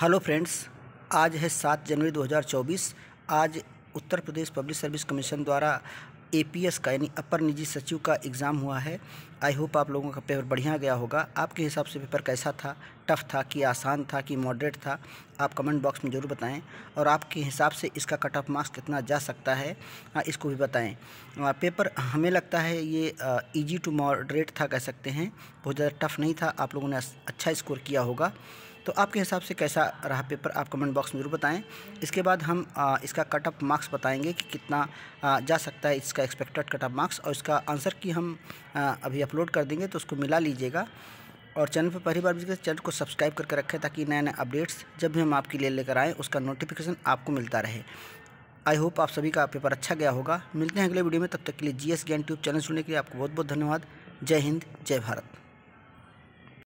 hello friends आज है सात जनवरी 2024 आज Uttar Pradesh public service commission द्वारा एपीएस का यानी अपर निजी सचिव का एग्ज़ाम हुआ है आई होप आप लोगों का पेपर बढ़िया गया होगा आपके हिसाब से पेपर कैसा था टफ़ था कि आसान था कि मॉडरेट था आप कमेंट बॉक्स में ज़रूर बताएं और आपके हिसाब से इसका कट ऑफ मार्क्स कितना जा सकता है हाँ, इसको भी बताएं हाँ, पेपर हमें लगता है ये ईजी टू मॉडरेट था कह सकते हैं बहुत ज़्यादा टफ़ नहीं था आप लोगों ने अच्छा स्कोर किया होगा तो आपके हिसाब से कैसा रहा पेपर आप कमेंट बॉक्स में ज़रूर बताएं इसके बाद हम आ, इसका कट ऑफ मार्क्स बताएंगे कि कितना आ, जा सकता है इसका एक्सपेक्टेड कट ऑफ मार्क्स और इसका आंसर की हम आ, अभी अपलोड कर देंगे तो उसको मिला लीजिएगा और चैनल पर पहली बार भी चैनल को सब्सक्राइब करके रखें ताकि नए नए अपडेट्स जब भी हम आपके लिए लेकर आएँ उसका नोटिफिकेशन आपको मिलता रहे आई होप आप सभी का पेपर अच्छा गया होगा मिलते हैं अगले वीडियो में तब तक के लिए एस ज्ञान ट्यूब चैनल सुनने के लिए आपको बहुत बहुत धन्यवाद जय हिंद जय भारत